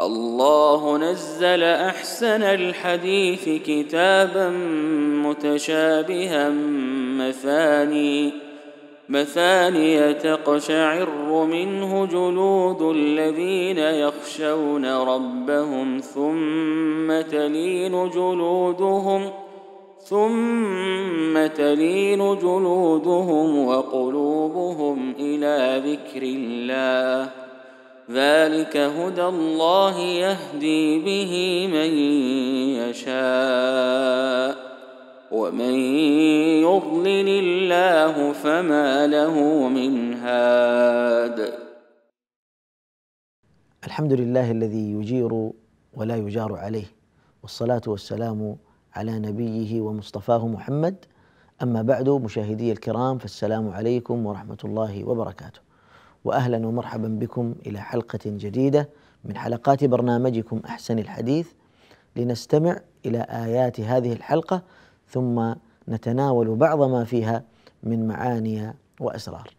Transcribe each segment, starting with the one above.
الله نزل احسن الحديث كتابا متشابها مثاني مثاني تقشعر منه جلود الذين يخشون ربهم ثم تلين جلودهم ثم تلين جلودهم وقلوبهم الى ذكر الله ذلك هدى الله يهدي به من يشاء ومن يضلل الله فما له من هاد الحمد لله الذي يجير ولا يجار عليه والصلاه والسلام على نبيه ومصطفاه محمد اما بعد مشاهدي الكرام فالسلام عليكم ورحمه الله وبركاته واهلا ومرحبا بكم الى حلقه جديده من حلقات برنامجكم احسن الحديث لنستمع الى ايات هذه الحلقه ثم نتناول بعض ما فيها من معاني واسرار.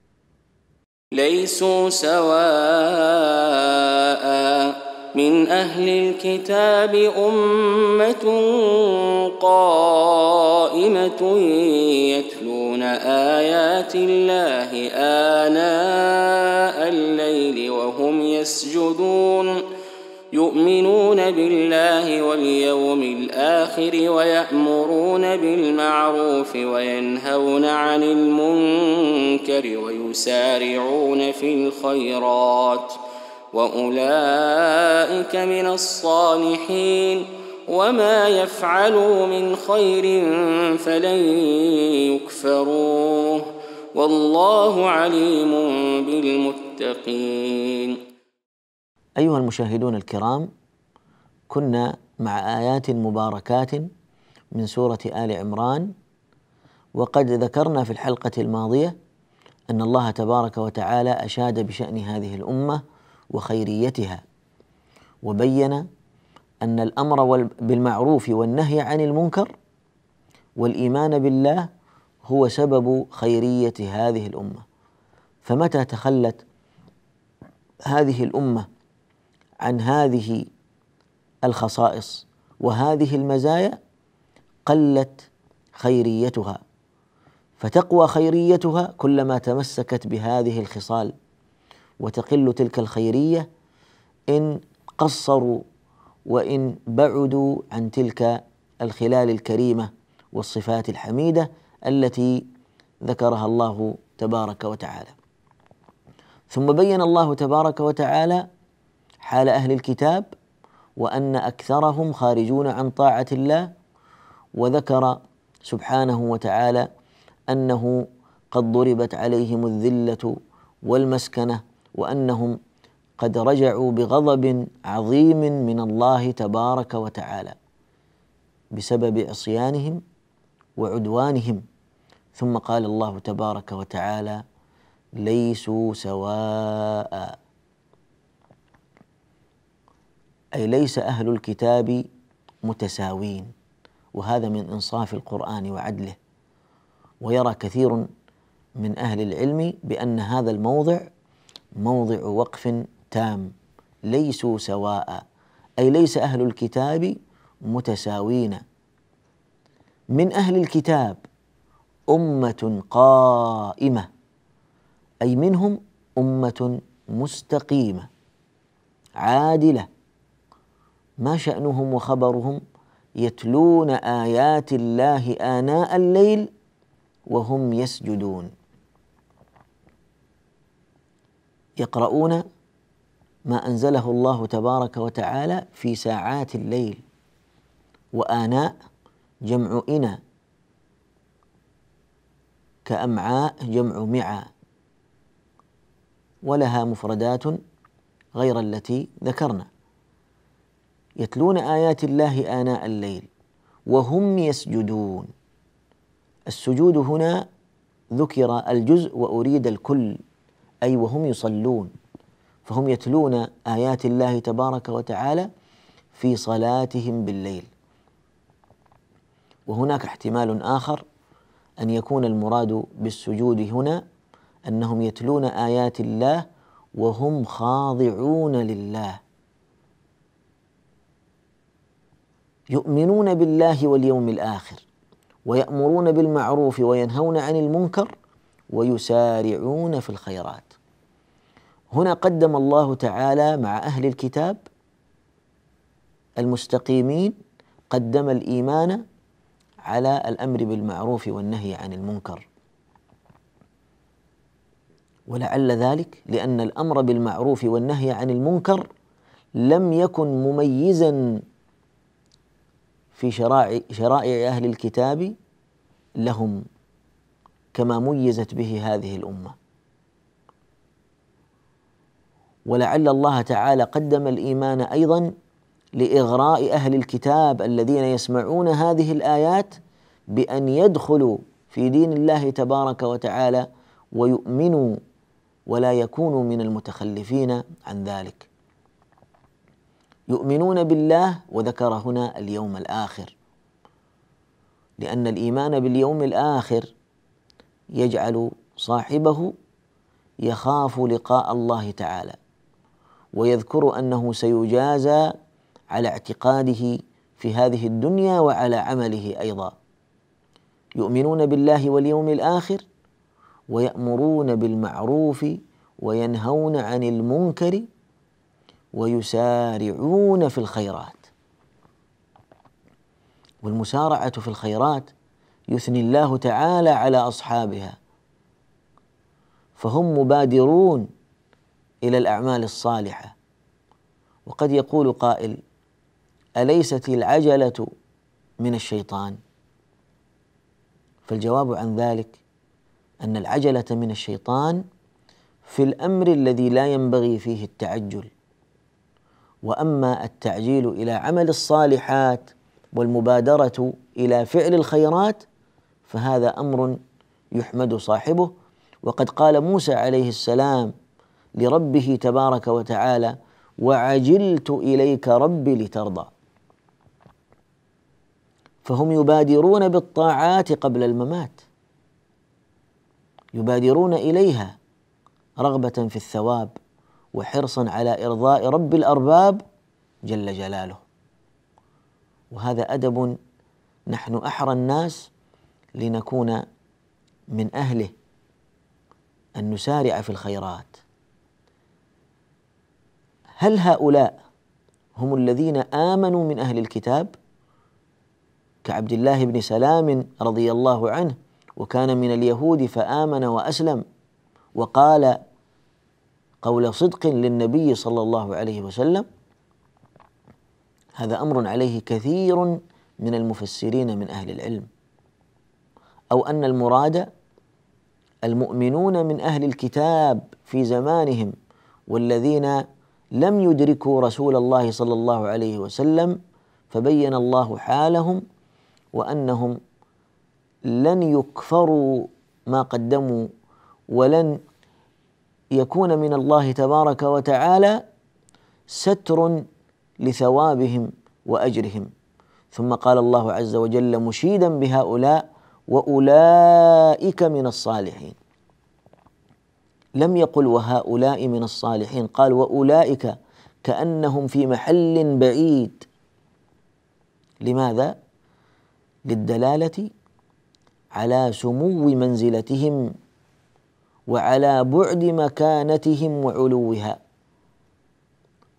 ليسوا سواء من أهل الكتاب أمة قائمة يتلون آيات الله آناء الليل وهم يسجدون يؤمنون بالله واليوم الآخر ويأمرون بالمعروف وينهون عن المنكر ويسارعون في الخيرات ۖ واولئك من الصالحين وما يفعلوا من خير فلن يكفروه والله عليم بالمتقين ايها المشاهدون الكرام كنا مع ايات مباركات من سوره ال عمران وقد ذكرنا في الحلقه الماضيه ان الله تبارك وتعالى اشاد بشان هذه الامه وخيريتها وبين أن الأمر بالمعروف والنهي عن المنكر والإيمان بالله هو سبب خيرية هذه الأمة فمتى تخلت هذه الأمة عن هذه الخصائص وهذه المزايا قلت خيريتها فتقوى خيريتها كلما تمسكت بهذه الخصال وتقل تلك الخيرية إن قصروا وإن بعدوا عن تلك الخلال الكريمة والصفات الحميدة التي ذكرها الله تبارك وتعالى. ثم بين الله تبارك وتعالى حال أهل الكتاب وأن أكثرهم خارجون عن طاعة الله وذكر سبحانه وتعالى أنه قد ضربت عليهم الذلة والمسكنة وانهم قد رجعوا بغضب عظيم من الله تبارك وتعالى بسبب عصيانهم وعدوانهم ثم قال الله تبارك وتعالى ليسوا سواء اي ليس اهل الكتاب متساوين وهذا من انصاف القران وعدله ويرى كثير من اهل العلم بان هذا الموضع موضع وقف تام ليسوا سواء اي ليس اهل الكتاب متساوين من اهل الكتاب امه قائمه اي منهم امه مستقيمه عادله ما شانهم وخبرهم يتلون ايات الله اناء الليل وهم يسجدون يقرؤون ما أنزله الله تبارك وتعالى في ساعات الليل وآناء جمع إنى كأمعاء جمع معى ولها مفردات غير التي ذكرنا يتلون آيات الله آناء الليل وهم يسجدون السجود هنا ذكر الجزء وأريد الكل أي وهم يصلون فهم يتلون آيات الله تبارك وتعالى في صلاتهم بالليل وهناك احتمال آخر أن يكون المراد بالسجود هنا أنهم يتلون آيات الله وهم خاضعون لله يؤمنون بالله واليوم الآخر ويأمرون بالمعروف وينهون عن المنكر ويسارعون في الخيرات هنا قدم الله تعالى مع اهل الكتاب المستقيمين قدم الايمان على الامر بالمعروف والنهي عن المنكر ولعل ذلك لان الامر بالمعروف والنهي عن المنكر لم يكن مميزا في شرائع اهل الكتاب لهم كما ميزت به هذه الامه ولعل الله تعالى قدم الايمان ايضا لاغراء اهل الكتاب الذين يسمعون هذه الايات بان يدخلوا في دين الله تبارك وتعالى ويؤمنوا ولا يكونوا من المتخلفين عن ذلك يؤمنون بالله وذكر هنا اليوم الاخر لان الايمان باليوم الاخر يجعل صاحبه يخاف لقاء الله تعالى ويذكر انه سيجازى على اعتقاده في هذه الدنيا وعلى عمله ايضا يؤمنون بالله واليوم الاخر ويامرون بالمعروف وينهون عن المنكر ويسارعون في الخيرات والمسارعه في الخيرات يثني الله تعالى على اصحابها فهم مبادرون الى الاعمال الصالحه وقد يقول قائل اليست العجله من الشيطان فالجواب عن ذلك ان العجله من الشيطان في الامر الذي لا ينبغي فيه التعجل واما التعجيل الى عمل الصالحات والمبادره الى فعل الخيرات فهذا امر يحمد صاحبه وقد قال موسى عليه السلام لربه تبارك وتعالى وعجلت اليك ربي لترضى فهم يبادرون بالطاعات قبل الممات يبادرون اليها رغبه في الثواب وحرصا على ارضاء رب الارباب جل جلاله وهذا ادب نحن احرى الناس لنكون من اهله ان نسارع في الخيرات هل هؤلاء هم الذين امنوا من اهل الكتاب كعبد الله بن سلام رضي الله عنه وكان من اليهود فامن واسلم وقال قول صدق للنبي صلى الله عليه وسلم هذا امر عليه كثير من المفسرين من اهل العلم أو أن المراد المؤمنون من أهل الكتاب في زمانهم والذين لم يدركوا رسول الله صلى الله عليه وسلم فبين الله حالهم وأنهم لن يكفروا ما قدموا ولن يكون من الله تبارك وتعالى ستر لثوابهم واجرهم ثم قال الله عز وجل مشيدا بهؤلاء واولئك من الصالحين لم يقل وهؤلاء من الصالحين قال واولئك كانهم في محل بعيد لماذا للدلاله على سمو منزلتهم وعلى بعد مكانتهم وعلوها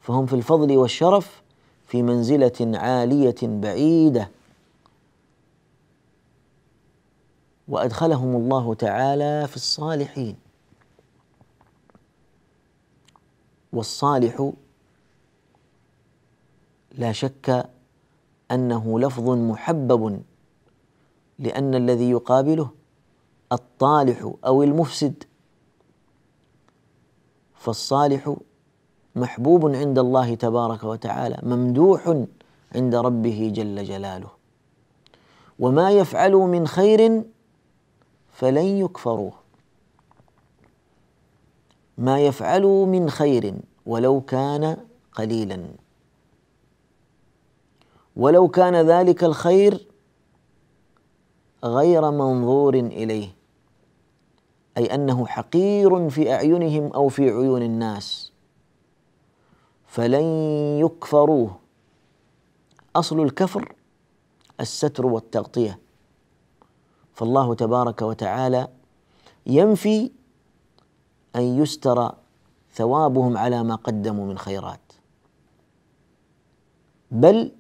فهم في الفضل والشرف في منزله عاليه بعيده وادخلهم الله تعالى في الصالحين والصالح لا شك انه لفظ محبب لان الذي يقابله الطالح او المفسد فالصالح محبوب عند الله تبارك وتعالى ممدوح عند ربه جل جلاله وما يفعل من خير فلن يكفروه ما يفعلوا من خير ولو كان قليلا ولو كان ذلك الخير غير منظور اليه اي انه حقير في اعينهم او في عيون الناس فلن يكفروه اصل الكفر الستر والتغطيه فالله تبارك وتعالى ينفي ان يستر ثوابهم على ما قدموا من خيرات بل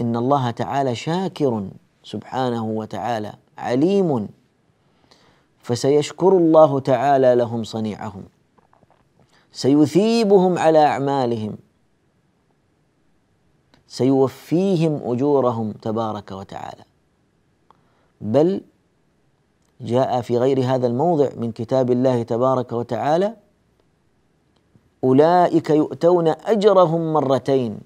ان الله تعالى شاكر سبحانه وتعالى عليم فسيشكر الله تعالى لهم صنيعهم سيثيبهم على اعمالهم سيوفيهم اجورهم تبارك وتعالى بل جاء في غير هذا الموضع من كتاب الله تبارك وتعالى اولئك يؤتون اجرهم مرتين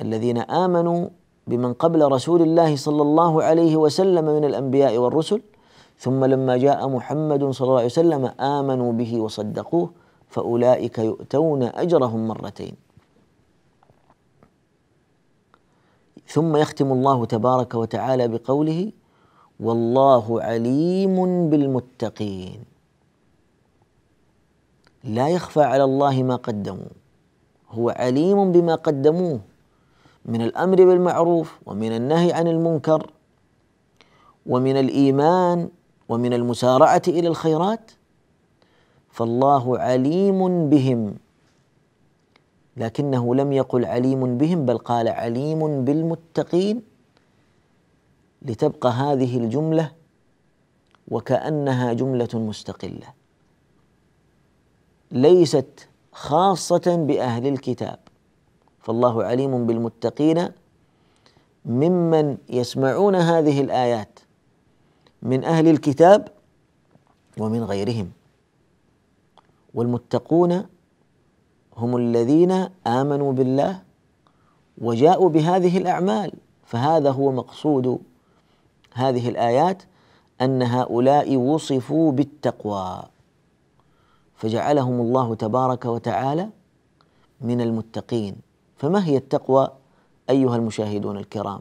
الذين امنوا بمن قبل رسول الله صلى الله عليه وسلم من الانبياء والرسل ثم لما جاء محمد صلى الله عليه وسلم امنوا به وصدقوه فاولئك يؤتون اجرهم مرتين ثم يختم الله تبارك وتعالى بقوله والله عليم بالمتقين لا يخفى على الله ما قدموا هو عليم بما قدموه من الامر بالمعروف ومن النهي عن المنكر ومن الايمان ومن المسارعه الى الخيرات فالله عليم بهم لكنه لم يقل عليم بهم بل قال عليم بالمتقين لتبقى هذه الجمله وكانها جمله مستقله ليست خاصه باهل الكتاب فالله عليم بالمتقين ممن يسمعون هذه الايات من اهل الكتاب ومن غيرهم والمتقون هم الذين امنوا بالله وجاءوا بهذه الاعمال فهذا هو مقصود هذه الايات ان هؤلاء وصفوا بالتقوى فجعلهم الله تبارك وتعالى من المتقين فما هي التقوى ايها المشاهدون الكرام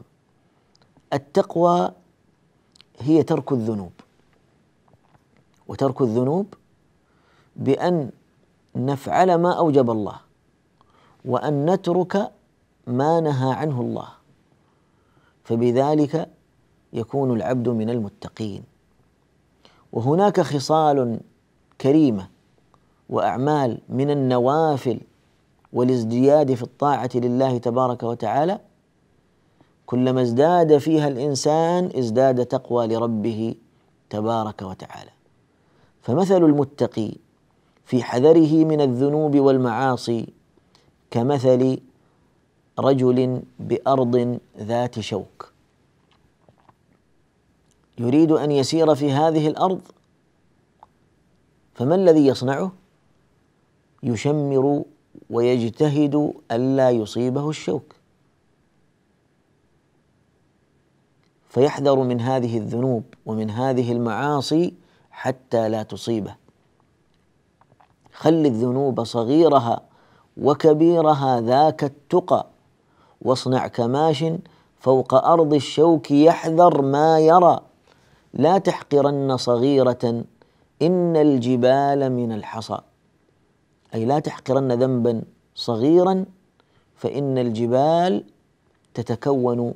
التقوى هي ترك الذنوب وترك الذنوب بان نفعل ما أوجب الله وأن نترك ما نهى عنه الله فبذلك يكون العبد من المتقين وهناك خصال كريمه واعمال من النوافل والازدياد في الطاعه لله تبارك وتعالى كلما ازداد فيها الانسان ازداد تقوى لربه تبارك وتعالى فمثل المتقي في حذره من الذنوب والمعاصي كمثل رجل بارض ذات شوك يريد ان يسير في هذه الارض فما الذي يصنعه يشمر ويجتهد الا يصيبه الشوك فيحذر من هذه الذنوب ومن هذه المعاصي حتى لا تصيبه خل الذنوب صغيرها وكبيرها ذاك التقى واصنع كماش فوق أرض الشوك يحذر ما يرى لا تحقرن صغيرة إن الجبال من الحصى أي لا تحقرن ذنبا صغيرا فإن الجبال تتكون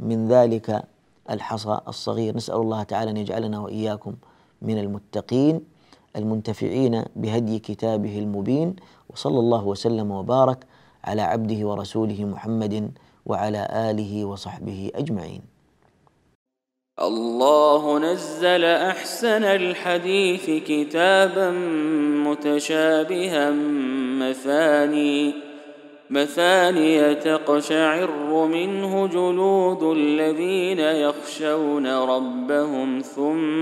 من ذلك الحصى الصغير نسأل الله تعالى أن يجعلنا وإياكم من المتقين المنتفعين بهدي كتابه المبين وصلى الله وسلم وبارك على عبده ورسوله محمد وعلى اله وصحبه اجمعين الله نزل احسن الحديث كتابا متشابها مثاني مثاني تقشعر منه جلود الذين يخشون ربهم ثم